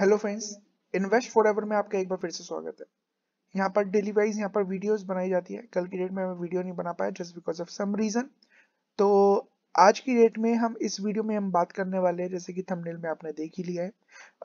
hello friends invest for ever में आपका एक बार फिर से स्वागत है यहाँ पर डेली वाइज यहाँ पर वीडियोस बनाई जाती है कल की डेट में हमें वीडियो नहीं बना पाया just because of some reason तो आज की डेट में हम इस वीडियो में हम बात करने वाले हैं जैसे कि थंबनेल में आपने देख ही लिया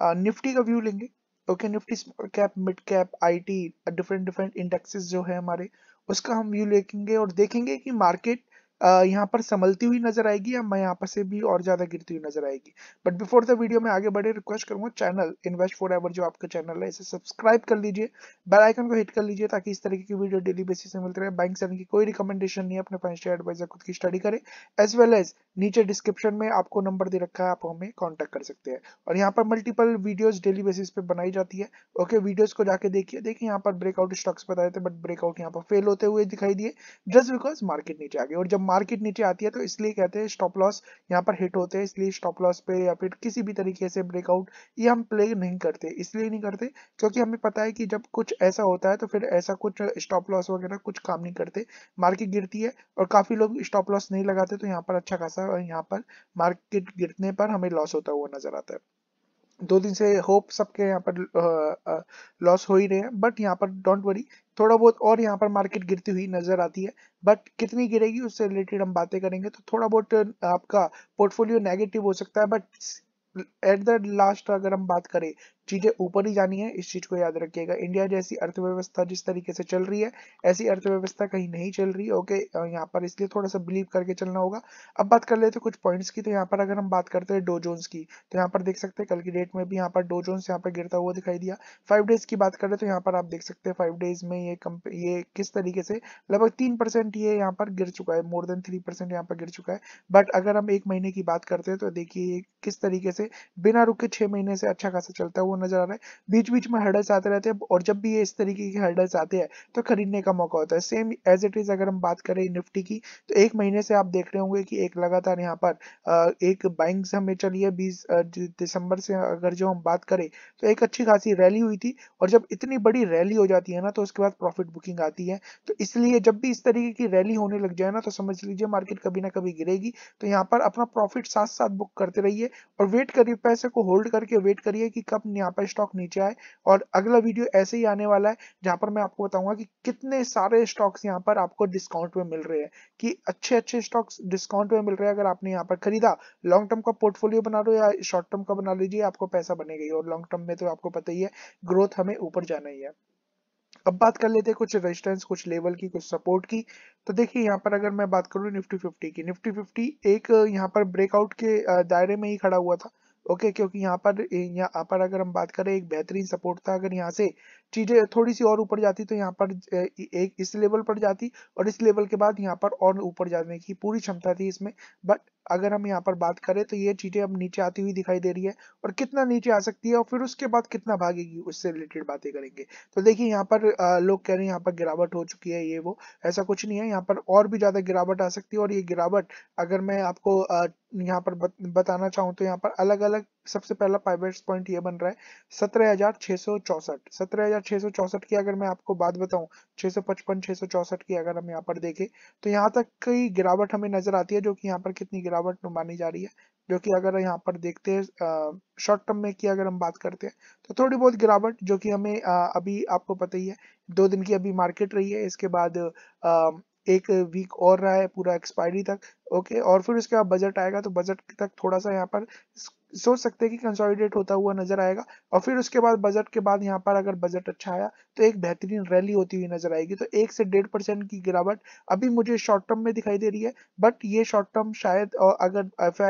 है निफ्टी का व्यू लेंगे okay Nifty small cap mid cap I T different different indexes जो है हमारे उसका हम व्यू लेंगे और देखेंगे कि मार्केट यहाँ पर संभलती हुई नजर आएगी या मैं यहाँ पर से भी और ज्यादा गिरती हुई नजर आएगी बट बिफोर द वीडियो में आगे बढ़े रिक्वेस्ट करूंगा चैनल इन्वेस्ट फॉर एवर जो आपका चैनल है इसे सब्सक्राइब कर लीजिए बेल आइकन को हिट कर लीजिए ताकि इस तरीके की वीडियो डेली बेसिस में मिलते रहे बैंक से की कोई रिकमेंडेशन नहीं अपने फाइनेंशियल एडवाइजर खुद की स्टडी करें एज वेल एज नीचे डिस्क्रिप्शन में आपको नंबर दे रखा है आप हमें कॉन्टेक्ट कर सकते हैं और यहाँ पर मल्टीपल वीडियोज डेली बेसिस पे बनाई जाती है ओके वीडियोज को जाके देखिए देखिए यहाँ पर ब्रेकआउट स्टॉक्स बताए थे बट ब्रेकआउट यहाँ पर फेल होते हुए दिखाई दिए जस्ट बिकॉज मार्केट नीचे आ गए और जब मार्केट नीचे आती है तो इसलिए कहते हैं स्टॉप लॉस यहाँ पर हिट होते हैं इसलिए स्टॉप लॉस पे या फिर किसी भी तरीके से ब्रेकआउट ये हम प्ले नहीं करते इसलिए नहीं करते क्योंकि हमें पता है कि जब कुछ ऐसा होता है तो फिर ऐसा कुछ स्टॉप लॉस वगैरह कुछ काम नहीं करते मार्केट गिरती है और काफ़ी लोग स्टॉप लॉस नहीं लगाते तो यहाँ पर अच्छा खासा यहाँ पर मार्केट गिरने पर हमें लॉस होता हुआ नजर आता है दो दिन से होप सबके यहाँ पर लॉस हो ही रहे हैं बट यहाँ पर डोंट वरी थोड़ा बहुत और यहाँ पर मार्केट गिरती हुई नजर आती है बट कितनी गिरेगी उससे रिलेटेड हम बातें करेंगे तो थोड़ा बहुत आपका पोर्टफोलियो नेगेटिव हो सकता है बट एट द लास्ट अगर हम बात करें चीजें ऊपर ही जानी है इस चीज को याद रखिएगा इंडिया जैसी अर्थव्यवस्था जिस तरीके से चल रही है ऐसी अर्थव्यवस्था कहीं नहीं चल रही ओके यहाँ पर इसलिए थोड़ा सा बिलीव करके चलना होगा अब बात कर लेते हैं कुछ पॉइंट्स की तो यहाँ पर अगर हम बात करते हैं डो जोन्स की तो यहाँ पर देख सकते हैं कल की डेट में भी यहाँ पर डो जोन्स यहाँ पर गिरता हुआ दिखाई दिया फाइव डेज की बात करें तो यहाँ पर आप देख सकते हैं फाइव डेज में ये ये किस तरीके से लगभग तीन परसेंट ये यहाँ पर गिर चुका है मोर देन थ्री परसेंट यहाँ पर गिर चुका है बट अगर हम एक महीने की बात करते हैं तो देखिए ये किस तरीके से बिना रुके छह महीने से अच्छा खासा चलता हुआ वो नजर आ रहा है बीच बीच में हर्डल्स आते रहते हैं और जब भी ये इस तरीके के हर्डल्स आते हैं तो खरीदने का मौका होता है सेम एज इट इज अगर हम बात करें निफ्टी की तो एक महीने से आप देख रहे होंगे कि एक लगातार यहाँ पर एक बाइंग हमें चली है बीस दिसंबर से अगर जो हम बात करें तो एक अच्छी खासी रैली हुई थी और जब इतनी बड़ी रैली हो जाती है ना तो उसके बाद प्रॉफिट बुकिंग आती है तो इसलिए जब भी इस तरीके की रैली होने लग जाए ना तो समझ लीजिए मार्केट कभी ना कभी गिरेगी तो यहाँ पर अपना प्रॉफिट साथ साथ बुक करते रहिए और वेट करिए पैसे को होल्ड करके वेट करिए कि कब यहाँ पर स्टॉक नीचे आए और अगला वीडियो ऐसे ही आने वाला है जहाँ पर मैं आपको बताऊंगा कि कितने सारे स्टॉक्स यहाँ पर आपको डिस्काउंट में मिल रहे हैं कि अच्छे अच्छे स्टॉक्स डिस्काउंट में मिल रहे हैं अगर आपने यहाँ पर खरीदा लॉन्ग टर्म का पोर्टफोलियो बना लो या शॉर्ट टर्म का बना लीजिए आपको पैसा बनेगा ही और लॉन्ग टर्म में तो आपको पता ही है ग्रोथ हमें ऊपर जाना ही है अब बात कर लेते हैं कुछ रेजिस्टेंस कुछ लेवल की कुछ सपोर्ट की तो देखिए यहाँ पर अगर मैं बात करूँ निफ्टी 50 की निफ्टी 50 एक यहाँ पर ब्रेकआउट के दायरे में ही खड़ा हुआ था ओके okay, क्योंकि यहाँ पर यहाँ पर अगर हम बात करें एक बेहतरीन सपोर्ट था अगर यहाँ से चीजें थोड़ी सी और ऊपर जाती तो यहाँ पर एक इस लेवल पर जाती और इस लेवल के बाद यहाँ पर और ऊपर जाने की पूरी क्षमता थी इसमें बट अगर हम यहाँ पर बात करें तो ये चीजें अब नीचे आती हुई दिखाई दे रही है और कितना नीचे आ सकती है और फिर उसके बाद कितना भागेगी उससे रिलेटेड बातें करेंगे तो देखिए यहाँ पर लोग कह रहे हैं यहाँ पर गिरावट हो चुकी है ये वो ऐसा कुछ नहीं है यहाँ पर और भी ज्यादा गिरावट आ सकती है और ये गिरावट अगर मैं आपको यहाँ पर बताना चाहूँ तो यहाँ पर अलग अलग सबसे पहला पाइवेट पॉइंट ये बन रहा है सत्रह हजार छह सौ चौसठ सत्रह हजार छह सौ चौसठ की अगर मैं आपको बात बताऊं छह सौ पचपन छह सौ चौसठ की अगर हम यहाँ पर देखें तो यहाँ तक कई गिरावट हमें नजर आती है जो कि यहाँ पर कितनी गिरावट गिरावट नुमानी तो जा रही है जो कि अगर यहाँ पर देखते हैं शॉर्ट टर्म में की अगर हम बात करते हैं तो थोड़ी बहुत गिरावट जो कि हमें आ, अभी आपको पता ही है दो दिन की अभी मार्केट रही है इसके बाद आ, एक वीक और रहा है पूरा एक्सपायरी तक ओके और फिर उसके बाद बजट आएगा तो बजट तक थोड़ा सा यहाँ पर सोच सकते हैं कि कंसोलिडेट होता हुआ नजर आएगा और फिर उसके बाद बजट के बाद यहाँ पर अगर बजट अच्छा आया तो एक बेहतरीन रैली होती हुई नजर आएगी तो एक से डेढ़ परसेंट की गिरावट अभी मुझे शॉर्ट टर्म में दिखाई दे रही है बट ये शॉर्ट टर्म शायद अगर एफ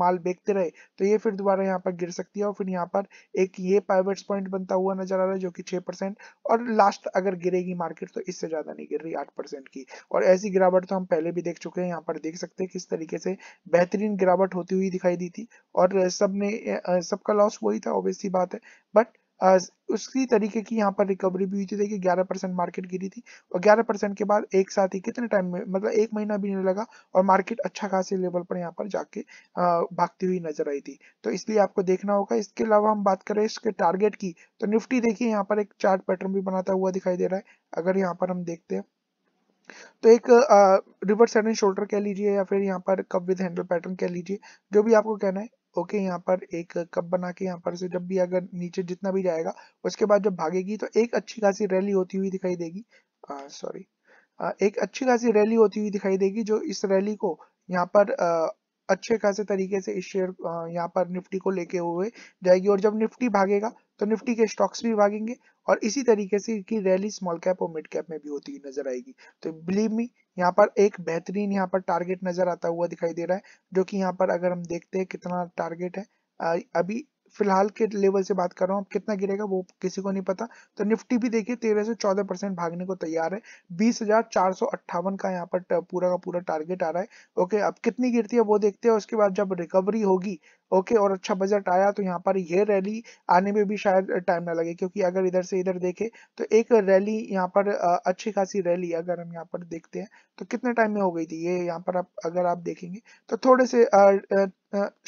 माल बेचते रहे तो ये फिर दोबारा यहाँ पर गिर सकती है और फिर यहाँ पर एक ये प्राइवेट पॉइंट बनता हुआ नजर आ रहा है जो कि छह और लास्ट अगर गिरेगी मार्केट तो इससे ज्यादा नहीं गिर रही आठ की और ऐसी गिरावट तो हम पहले भी देख चुके हैं यहाँ पर देख सकते हैं पे किस तरीके से बेहतरीन गिरावट होती हुई दिखाई दी थी और सबने सबका लॉस वही था ऑब्वियसली बात है बट उसी तरीके की यहाँ पर रिकवरी भी हुई थी देखिए 11 परसेंट मार्केट गिरी थी और 11 परसेंट के बाद एक साथ ही कितने टाइम में मतलब एक महीना भी नहीं लगा और मार्केट अच्छा खासे लेवल पर यहाँ पर जाके भागती हुई नजर आई थी तो इसलिए आपको देखना होगा इसके अलावा हम बात करें इसके टारगेट की तो निफ्टी देखिए यहाँ पर एक चार्ट पैटर्न भी बनाता हुआ दिखाई दे रहा है अगर यहाँ पर हम देखते हैं तो एक रिवर्स हेड एंड शोल्डर कह लीजिए या फिर यहाँ पर कप विद हैंडल पैटर्न कह लीजिए जो भी आपको कहना है ओके यहाँ पर एक कप बना के यहाँ पर से जब भी अगर नीचे जितना भी जाएगा उसके बाद जब भागेगी तो एक अच्छी खासी रैली होती हुई दिखाई देगी सॉरी एक अच्छी खासी रैली होती हुई दिखाई देगी जो इस रैली को यहाँ पर अच्छे खासे तरीके से इस शेयर यहाँ पर निफ्टी को लेके हुए जाएगी और जब निफ्टी भागेगा तो निफ्टी के स्टॉक्स भी भागेंगे और इसी तरीके से इनकी रैली स्मॉल कैप और मिड कैप में भी होती हुई नजर आएगी तो बिलीव मी यहाँ पर एक बेहतरीन यहाँ पर टारगेट नजर आता हुआ दिखाई दे रहा है जो कि यहाँ पर अगर हम देखते हैं कितना टारगेट है अभी फिलहाल के लेवल से बात कर रहा हूँ कितना गिरेगा वो किसी को नहीं पता तो निफ्टी भी देखिए तेरह से चौदह परसेंट भागने को तैयार है बीस हजार चार सौ अट्ठावन का यहाँ पर पूरा का पूरा टारगेट आ रहा है ओके अब कितनी गिरती है वो देखते हैं उसके बाद जब रिकवरी होगी ओके और अच्छा बजट आया तो यहाँ पर ये रैली आने में भी शायद टाइम ना लगे क्योंकि अगर इधर से इधर देखे तो एक रैली यहाँ पर अच्छी खासी रैली अगर हम यहाँ पर देखते हैं तो कितने टाइम में हो गई थी ये यहाँ पर आप अगर आप देखेंगे तो थोड़े से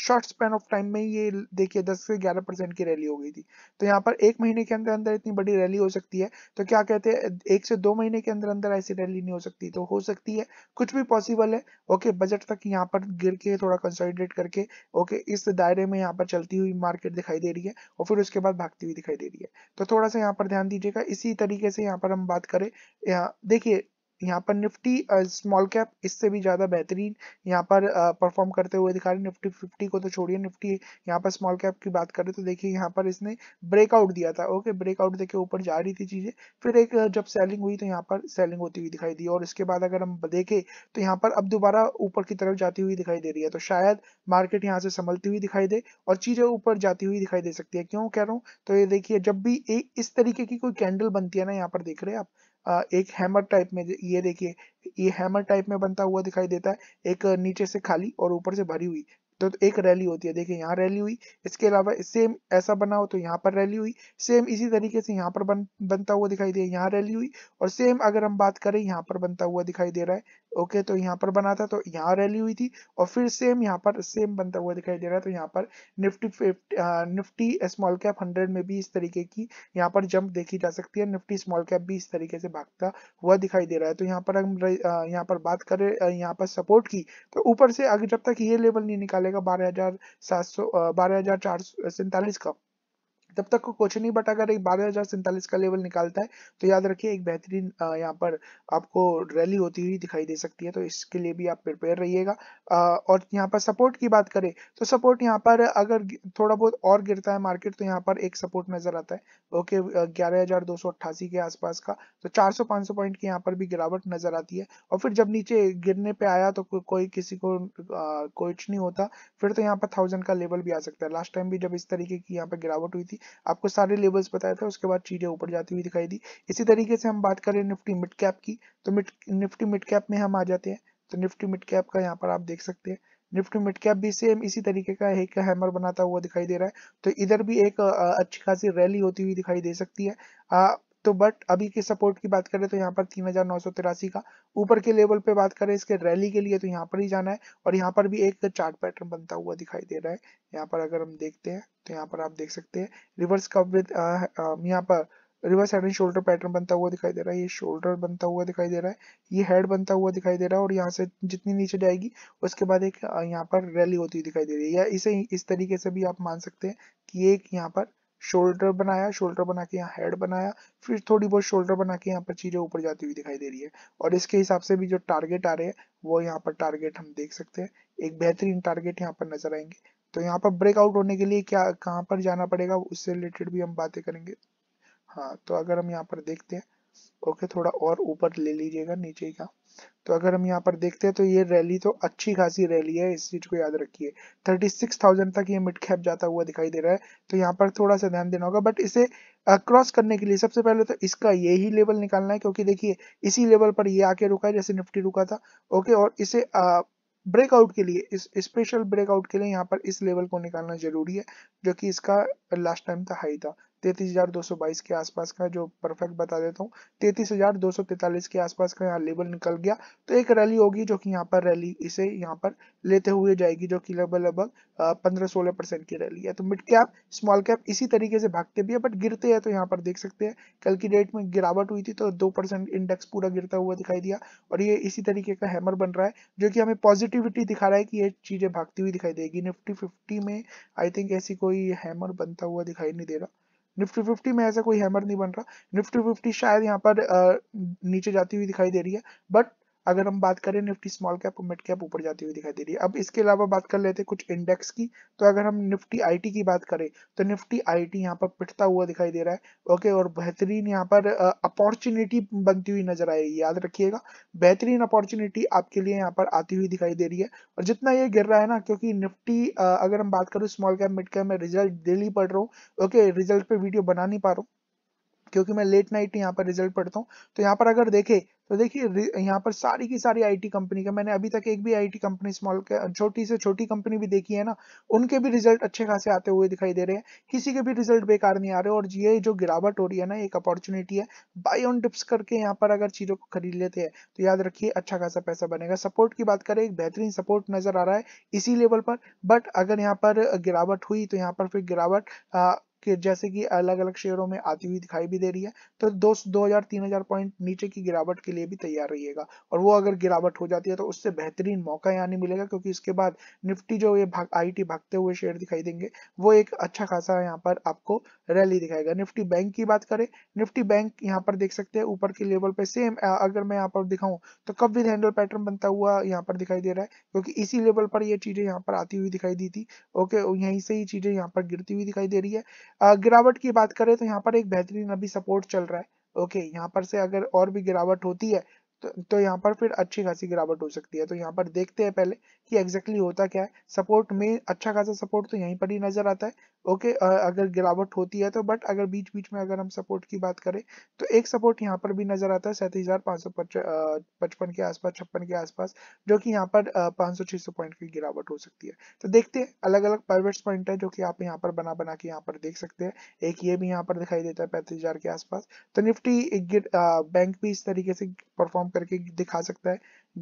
शॉर्ट स्पैन ऑफ टाइम में ये देखिए 10 से 11 परसेंट की रैली हो गई थी तो यहाँ पर एक महीने के अंदर अंदर इतनी बड़ी रैली हो सकती है तो क्या कहते हैं एक से दो महीने के अंदर अंदर ऐसी रैली नहीं हो सकती तो हो सकती है कुछ भी पॉसिबल है ओके बजट तक यहाँ पर गिर के थोड़ा कंसोलिडेट करके ओके इस दायरे में यहाँ पर चलती हुई मार्केट दिखाई दे रही है और फिर उसके बाद भागती हुई दिखाई दे रही है तो थोड़ा सा यहाँ पर ध्यान दीजिएगा इसी तरीके से यहाँ पर हम बात करें यहाँ देखिए यहाँ पर निफ्टी स्मॉल कैप इससे भी ज़्यादा बेहतरीन यहाँ पर परफॉर्म करते हुए दिखा रहे निफ्टी फिफ्टी को तो छोड़िए निफ्टी यहाँ पर स्मॉल कैप की बात करें तो देखिए यहाँ पर इसने ब्रेकआउट दिया था ओके ब्रेकआउट देखिए ऊपर जा रही थी चीज़ें फिर एक जब सेलिंग हुई तो यहाँ पर सेलिंग होती हुई दिखाई दी और इसके बाद अगर हम देखें तो यहाँ पर अब दोबारा ऊपर की तरफ जाती हुई दिखाई दे रही है तो शायद मार्केट यहाँ से संभलती हुई दिखाई दे और चीज़ें ऊपर जाती हुई दिखाई दे सकती है क्यों कह रहा हूँ तो ये देखिए जब भी इस तरीके की कोई कैंडल बनती है ना यहाँ पर देख रहे हैं आप एक हैमर टाइप में ये देखिए ये हैमर टाइप में बनता हुआ दिखाई देता है एक नीचे से खाली और ऊपर से भरी हुई तो, तो एक रैली होती है देखिए यहाँ रैली हुई इसके अलावा सेम ऐसा बना हो तो यहाँ पर रैली हुई सेम इसी तरीके से यहाँ पर बन बनता हुआ दिखाई दे यहाँ रैली हुई और सेम अगर हम बात करें यहाँ पर बनता हुआ दिखाई दे रहा है ओके तो यहाँ पर बना था तो यहाँ रैली हुई थी और फिर सेम यहाँ पर सेम बनता हुआ दिखाई दे रहा है तो यहाँ पर Nifty Nifty small cap hundred में भी इस तरीके की यहाँ पर जंप देखी जा सकती है निफ्टी स्मॉल कैप भी इस तरीके से भागता हुआ दिखाई दे रहा है तो यहाँ पर हम यहाँ पर बात करें यहाँ पर सपोर्ट की तो ऊपर से अगर जब तक ये लेवल नहीं निकालेगा बारह हजार सात सौ बारह हजार चार सौ सैंतालीस का तब तक कुछ नहीं बट अगर एक बारह हजार सैंतालीस का लेवल निकालता है तो याद रखिए एक बेहतरीन यहाँ पर आपको रैली होती हुई दिखाई दे सकती है तो इसके लिए भी आप प्रिपेयर रहिएगा और यहाँ पर सपोर्ट की बात करें तो सपोर्ट यहाँ पर अगर थोड़ा बहुत और गिरता है मार्केट तो यहाँ पर एक सपोर्ट नजर आता है ओके ग्यारह हजार दो सौ अट्ठासी के आसपास का तो चार सौ सौ पॉइंट की यहाँ पर भी गिरावट नजर आती है और फिर जब नीचे गिरने पर आया तो को, कोई किसी को कुछ नहीं होता फिर तो यहाँ पर थाउजेंड का लेवल भी आ सकता है लास्ट टाइम भी जब इस तरीके की यहाँ पर गिरावट हुई थी आपको सारे लेवल्स बताया था उसके बाद चीज़ें ऊपर जाती हुई दिखाई दी इसी तरीके से हम बात करें निफ्टी मिड कैप की तो मिड निफ्टी मिड कैप में हम आ जाते हैं तो निफ्टी मिड कैप का यहाँ पर आप देख सकते हैं निफ्टी मिड कैप भी सेम इसी तरीके का एक हैमर बनाता हुआ दिखाई दे रहा है तो इधर भी एक अच्छी खासी रैली होती हुई दिखाई दे सकती है तो बट अभी के सपोर्ट की बात करें तो यहाँ पर तीन हजार नौ सौ तिरासी का ऊपर के लेवल पे बात करें इसके रैली के लिए तो यहाँ पर ही जाना है और यहाँ पर भी एक चार्ट पैटर्न बनता हुआ दिखाई दे रहा है यहाँ पर अगर हम देखते हैं तो यहाँ पर आप देख सकते हैं रिवर्स कप विद यहाँ पर reverse head and shoulder pattern बनता हुआ दिखाई दे रहा है ये शोल्डर बनता हुआ दिखाई दे रहा है ये हेड बनता हुआ दिखाई दे रहा है और यहाँ से जितनी नीचे जाएगी उसके बाद एक यहाँ पर रैली होती हुई दिखाई दे रही है या इसे इस तरीके से भी आप मान सकते हैं कि एक यहाँ पर शोल्डर बनाया शोल्डर बना के यहाँ हेड बनाया फिर थोड़ी बहुत शोल्डर बना के यहाँ पर चीजें ऊपर जाती हुई दिखाई दे रही है और इसके हिसाब से भी जो टारगेट आ रहे हैं वो यहाँ पर टारगेट हम देख सकते हैं एक बेहतरीन टारगेट यहाँ पर नजर आएंगे तो यहाँ पर ब्रेकआउट होने के लिए क्या कहाँ पर जाना पड़ेगा उससे रिलेटेड भी हम बातें करेंगे हाँ तो अगर हम यहाँ पर देखते हैं ओके थोड़ा और ऊपर ले लीजिएगा नीचे का तो अगर हम यहाँ पर देखते हैं तो ये रैली तो अच्छी खासी रैली है इस चीज को याद रखिए 36,000 तक ये मिड कैप जाता हुआ दिखाई दे रहा है तो यहाँ पर थोड़ा सा ध्यान देना होगा बट इसे क्रॉस करने के लिए सबसे पहले तो इसका ये ही लेवल निकालना है क्योंकि देखिए इसी लेवल पर ये आके रुका है जैसे निफ्टी रुका था ओके और इसे आ, ब्रेकआउट के लिए इस स्पेशल ब्रेकआउट के लिए यहाँ पर इस लेवल को निकालना जरूरी है जो कि इसका लास्ट टाइम का हाई था तैतीस हजार दो सौ बाईस के आसपास का जो परफेक्ट बता देता हूँ तैतीस हजार दो सौ तैतालीस के आसपास का यहाँ लेवल निकल गया तो एक रैली होगी जो कि यहाँ पर रैली इसे यहाँ पर लेते हुए जाएगी जो कि लगभग लगभग पंद्रह सोलह परसेंट की रैली है तो मिड कैप स्मॉल कैप इसी तरीके से भागते भी है बट गिरते हैं तो यहाँ पर देख सकते हैं कल की डेट में गिरावट हुई थी तो दो परसेंट इंडेक्स पूरा गिरता हुआ दिखाई दिया और ये इसी तरीके का हैमर बन रहा है जो कि हमें पॉजिटिविटी दिखा रहा है कि ये चीजें भागती हुई दिखाई देगी निफ्टी फिफ्टी में आई थिंक ऐसी कोई हैमर बनता हुआ दिखाई नहीं दे रहा निफ्टी फिफ्टी में ऐसा कोई हैमर नहीं बन रहा निफ्टी फिफ्टी शायद यहाँ पर नीचे जाती हुई दिखाई दे रही है बट अगर हम बात करें निफ्टी स्मॉल कैप और मिड कैप ऊपर जाती हुई दिखाई दे रही है अब इसके अलावा बात कर लेते हैं कुछ इंडेक्स की तो अगर हम निफ्टी आईटी की बात करें तो निफ्टी आईटी यहाँ पर पिटता हुआ दिखाई दे रहा है ओके और बेहतरीन यहाँ पर अपॉर्चुनिटी बनती हुई नजर आएगी याद रखिएगा बेहतरीन अपॉर्चुनिटी आपके लिए यहाँ पर आती हुई दिखाई दे रही है और जितना ये गिर रहा है ना क्योंकि निफ्टी अगर हम बात करें स्मॉल कैप मिड कैप में रिजल्ट डेली पढ़ रहा हूँ ओके रिजल्ट पे वीडियो बना नहीं पा रहा हूँ क्योंकि मैं लेट नाइट यहाँ पर रिजल्ट पढ़ता हूँ तो यहाँ पर अगर देखे तो देखिए यहाँ पर सारी की सारी आईटी कंपनी का मैंने अभी तक एक भी आईटी कंपनी स्मॉल छोटी से छोटी कंपनी भी देखी है ना उनके भी रिजल्ट अच्छे खासे आते हुए दिखाई दे रहे हैं किसी के भी रिजल्ट बेकार नहीं आ रहे और ये जो गिरावट हो रही है ना एक अपॉर्चुनिटी है बाई ऑन डिप्स करके यहाँ पर अगर चीज़ों को खरीद लेते हैं तो याद रखिए अच्छा खासा पैसा बनेगा सपोर्ट की बात करें एक बेहतरीन सपोर्ट नजर आ रहा है इसी लेवल पर बट अगर यहाँ पर गिरावट हुई तो यहाँ पर फिर गिरावट कि जैसे कि अलग अलग शेयरों में आती हुई दिखाई भी दे रही है तो दो दो हजार तीन हजार पॉइंट नीचे की गिरावट के लिए भी तैयार रहिएगा और वो अगर गिरावट हो जाती है तो उससे बेहतरीन मौका यहाँ नहीं मिलेगा क्योंकि इसके बाद निफ्टी जो ये भाग आई टी भागते हुए शेयर दिखाई देंगे वो एक अच्छा खासा यहाँ पर आपको रैली दिखाएगा निफ्टी बैंक की बात करें निफ्टी बैंक यहाँ पर देख सकते हैं ऊपर के लेवल पे सेम अगर मैं यहाँ पर दिखाऊं तो कब विद हैंडल पैटर्न बनता हुआ यहाँ पर दिखाई दे रहा है क्योंकि इसी लेवल पर ये चीजें यहाँ पर आती हुई दिखाई दी थी ओके यहीं से ही चीजें यहाँ पर गिरती हुई दिखाई दे रही है गिरावट की बात करें तो यहाँ पर एक बेहतरीन अभी सपोर्ट चल रहा है ओके यहाँ पर से अगर और भी गिरावट होती है तो, तो यहाँ पर फिर अच्छी खासी गिरावट हो सकती है तो यहाँ पर देखते हैं पहले कि एग्जैक्टली होता क्या है सपोर्ट में अच्छा खासा सपोर्ट तो यहीं पर ही नजर आता है ओके okay, अगर गिरावट होती है तो बट अगर बीच बीच में अगर हम सपोर्ट की बात करें तो एक सपोर्ट यहाँ पर भी नजर आता है सैंतीस हजार पाँच सौ पचपन के आसपास छप्पन के आसपास जो कि यहाँ पर पाँच सौ छह सौ पॉइंट की गिरावट हो सकती है तो देखते हैं अलग अलग प्राइवेट पॉइंट है जो कि आप यहाँ पर बना बना के यहाँ पर देख सकते हैं एक ये भी यहाँ पर दिखाई देता है पैंतीस हजार के आसपास तो निफ्टी बैंक भी इस तरीके से परफॉर्म करके दिखा सकता है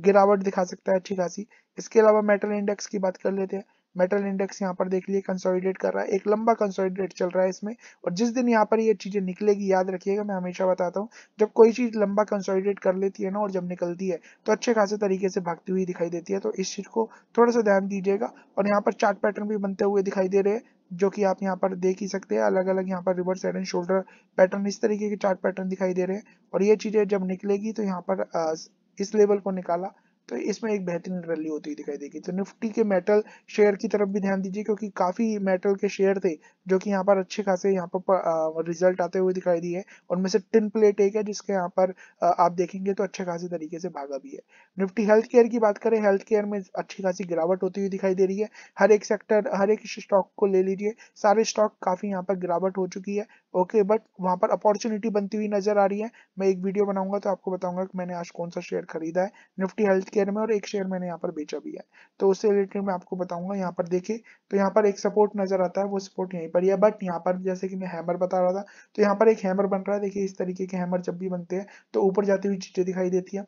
गिरावट दिखा सकता है अच्छी खासी इसके अलावा मेटल इंडेक्स की बात कर लेते हैं मेटल इंडेक्स यहाँ पर देख लिए कंसोलिडेट कर रहा है एक लंबा कंसोलिडेट चल रहा है इसमें और जिस दिन यहाँ पर ये चीज़ें निकलेगी याद रखिएगा मैं हमेशा बताता हूँ जब कोई चीज़ लंबा कंसोलिडेट कर लेती है ना और जब निकलती है तो अच्छे खासे तरीके से भागती हुई दिखाई देती है तो इस चीज़ को थोड़ा सा ध्यान दीजिएगा और यहाँ पर चार्ट पैटर्न भी बनते हुए दिखाई दे रहे हैं जो कि आप यहाँ पर देख ही सकते हैं अलग अलग यहाँ पर reverse head and shoulder pattern इस तरीके के चार्ट पैटर्न दिखाई दे रहे हैं और ये चीज़ें जब निकलेगी तो यहाँ पर इस लेवल को निकाला तो इसमें एक बेहतरीन रैली होती हुई दिखाई देगी तो निफ्टी के मेटल शेयर की तरफ भी ध्यान दीजिए क्योंकि काफी मेटल के शेयर थे जो कि यहाँ पर अच्छे खासे यहाँ पर रिजल्ट आते हुए दिखाई दिए उनमें से टिन प्लेट एक है जिसके यहाँ पर आप देखेंगे तो अच्छे खासे तरीके से भागा भी है निफ्टी हेल्थ केयर की बात करें हेल्थ केयर में अच्छी खासी गिरावट होती हुई दिखाई दे रही है हर एक सेक्टर हर एक स्टॉक को ले लीजिए सारे स्टॉक काफी यहाँ पर गिरावट हो चुकी है ओके बट वहाँ पर अपॉर्चुनिटी बनती हुई नजर आ रही है मैं एक वीडियो बनाऊंगा तो आपको बताऊंगा कि मैंने आज कौन सा शेयर खरीदा है निफ्टी हेल्थ केयर में और एक शेयर मैंने यहाँ पर बेचा भी है तो उससे रिलेटेड मैं आपको बताऊंगा यहाँ पर देखिए तो यहाँ पर एक सपोर्ट नजर आता है वो सपोर्ट यहीं पर है बट यहाँ पर जैसे कि मैं हैमर बता रहा था तो यहाँ पर एक हैमर बन रहा है देखिए इस तरीके के हैमर जब भी बनते हैं तो ऊपर जाती हुई चीजें दिखाई देती है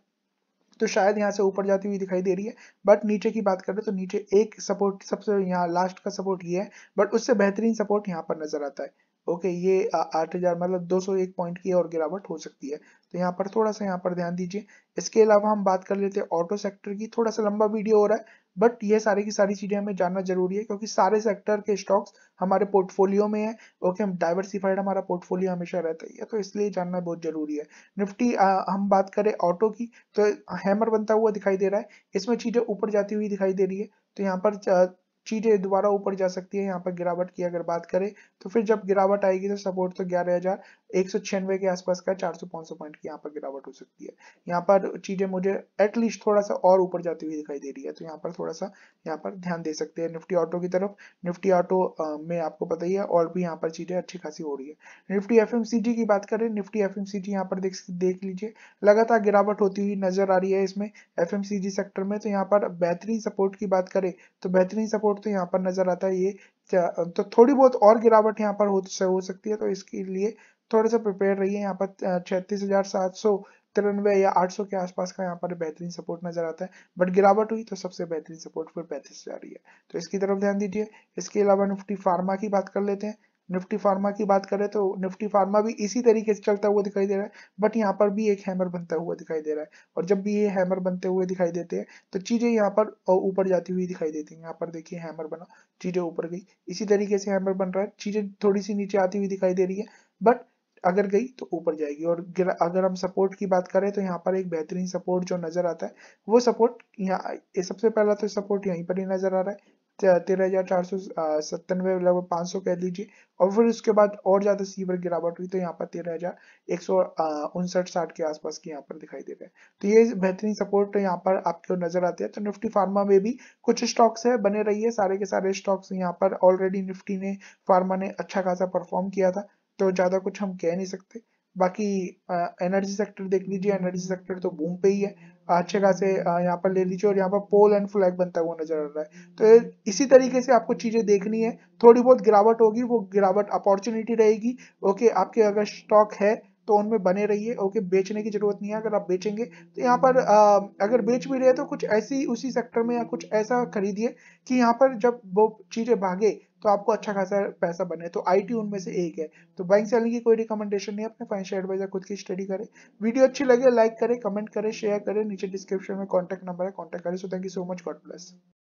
तो शायद यहाँ से ऊपर जाती हुई दिखाई दे रही है बट नीचे की बात करें तो नीचे एक सपोर्ट सबसे यहाँ लास्ट का सपोर्ट ये है बट उससे बेहतरीन सपोर्ट यहाँ पर नजर आता है ओके ये आठ हजार मतलब 201 पॉइंट की और गिरावट हो सकती है तो यहाँ पर थोड़ा सा यहाँ पर ध्यान दीजिए इसके अलावा हम बात कर लेते हैं ऑटो सेक्टर की थोड़ा सा लंबा वीडियो हो रहा है बट ये सारी की सारी चीज़ें हमें जानना जरूरी है क्योंकि सारे सेक्टर के स्टॉक्स हमारे पोर्टफोलियो में है ओके हम डाइवर्सिफाइड हमारा पोर्टफोलियो हमेशा रहता ही है तो इसलिए जानना बहुत जरूरी है निफ्टी आ, हम बात करें ऑटो की तो हैमर बनता हुआ दिखाई दे रहा है इसमें चीज़ें ऊपर जाती हुई दिखाई दे रही है तो यहाँ पर चीज़ें दोबारा ऊपर जा सकती है यहाँ पर गिरावट की अगर बात करें तो फिर जब गिरावट आएगी तो सपोर्ट तो ग्यारह हज़ार एक सौ छियानवे के आसपास का चार सौ पांच सौ पॉइंट की यहाँ पर गिरावट हो सकती है यहाँ पर चीजें मुझे एटलीस्ट थोड़ा सा और ऊपर जाती हुई दिखाई दे रही है तो यहाँ पर थोड़ा सा यहाँ पर ध्यान दे सकते हैं निफ्टी ऑटो की तरफ निफ्टी ऑटो में आपको पता ही है और भी यहाँ पर चीजें अच्छी खासी हो रही है निफ्टी एफ की बात करें निफ्टी एफ यहाँ पर देख देख लीजिए लगातार गिरावट होती हुई नजर आ रही है इसमें एफ सेक्टर में तो यहाँ पर बेहतरीन सपोर्ट की बात करें तो बेहतरीन सपोर्ट तो यहाँ पर नजर आता है ये तो थोड़ी बहुत और गिरावट यहाँ पर हो सकती है तो इसके लिए थोड़ा सा प्रिपेयर रही है यहाँ पर छत्तीस हज़ार सात सौ तिरानवे या 800 के आसपास का यहाँ पर बेहतरीन सपोर्ट नजर आता है बट गिरावट हुई तो सबसे बेहतरीन सपोर्ट फिर पैंतीस हजार ही है तो इसकी तरफ ध्यान दीजिए इसके अलावा निफ्टी फार्मा की बात कर लेते हैं निफ्टी फार्मा की बात करें तो निफ्टी फार्मा भी इसी तरीके से चलता हुआ दिखाई दे रहा है बट यहाँ पर भी एक हैमर बनता हुआ दिखाई दे रहा है और जब भी ये हैमर बनते हुए दिखाई देते हैं तो चीजें यहाँ पर ऊपर जाती हुई दिखाई देती है यहाँ पर देखिए हैमर बना चीजें ऊपर गई इसी तरीके से हैमर बन रहा है चीजें थोड़ी सी नीचे आती हुई दिखाई दे रही है बट अगर गई तो ऊपर जाएगी और अगर हम सपोर्ट की बात करें तो यहाँ पर एक बेहतरीन सपोर्ट जो नजर आता है वो सपोर्ट यहाँ सबसे पहला तो सपोर्ट यहीं पर ही नजर आ रहा है तेरह हजार चार सौ सत्तानवे लगभग पाँच सौ कह लीजिए और फिर उसके बाद और ज्यादा सीवर गिरावट हुई तो यहाँ पर तेरह हजार एक सौ उनसठ साठ के आसपास की यहाँ पर दिखाई दे रहा है तो ये बेहतरीन सपोर्ट तो यहाँ पर आपको नजर आते हैं तो निफ्टी फार्मा में भी कुछ स्टॉक्स है बने रही है सारे के सारे स्टॉक्स यहाँ पर ऑलरेडी निफ्टी ने फार्मा ने अच्छा खासा परफॉर्म किया था तो ज़्यादा कुछ हम कह नहीं सकते बाकी एनर्जी सेक्टर देख लीजिए एनर्जी सेक्टर तो बूम पे ही है अच्छे खासे यहाँ पर ले लीजिए और यहाँ पर पोल एंड फ्लैग बनता हुआ नजर आ रहा है तो इसी तरीके से आपको चीज़ें देखनी है थोड़ी बहुत गिरावट होगी वो गिरावट अपॉर्चुनिटी रहेगी ओके आपके अगर स्टॉक है तो उनमें बने रहिए ओके बेचने की जरूरत नहीं है अगर आप बेचेंगे तो यहाँ पर आ, अगर बेच भी रहे तो कुछ ऐसी उसी सेक्टर में या कुछ ऐसा खरीदिए कि यहाँ पर जब वो चीज़ें भागे तो आपको अच्छा खासा पैसा बने तो आई टी उनमें से एक है तो बैंक सेलिंग की कोई रिकमेंडेशन नहीं अपने फाइनेंशियल एडवाइजर खुद की स्टडी करें वीडियो अच्छी लगे लाइक करें कमेंट करें शेयर करें नीचे डिस्क्रिप्शन में कॉन्टैक्ट नंबर है कॉन्टैक्ट करें so thank you so much God bless